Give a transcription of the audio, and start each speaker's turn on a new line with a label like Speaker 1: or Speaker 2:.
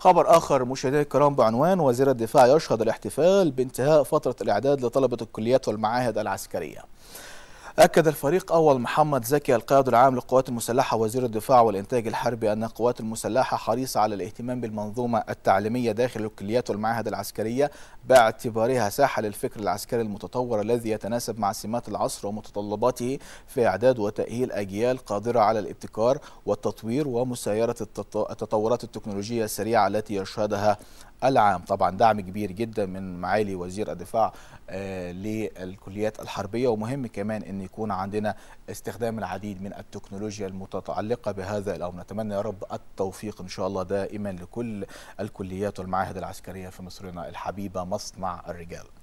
Speaker 1: خبر آخر مشاهدينا الكرام بعنوان وزير الدفاع يشهد الاحتفال بانتهاء فترة الإعداد لطلبة الكليات والمعاهد العسكرية أكد الفريق أول محمد زكي القائد العام للقوات المسلحة وزير الدفاع والإنتاج الحربي أن القوات المسلحة حريصة على الاهتمام بالمنظومة التعليمية داخل الكليات والمعاهد العسكرية باعتبارها ساحة للفكر العسكري المتطور الذي يتناسب مع سمات العصر ومتطلباته في إعداد وتأهيل أجيال قادرة على الابتكار والتطوير ومسايرة التطورات التكنولوجية السريعة التي يشهدها العام طبعا دعم كبير جدا من معالي وزير الدفاع آه، للكليات الحربية ومهم كمان أن يكون عندنا استخدام العديد من التكنولوجيا المتعلقة بهذا الأمر نتمنى يا رب التوفيق إن شاء الله دائما لكل الكليات والمعاهد العسكرية في مصرنا الحبيبة مصنع الرجال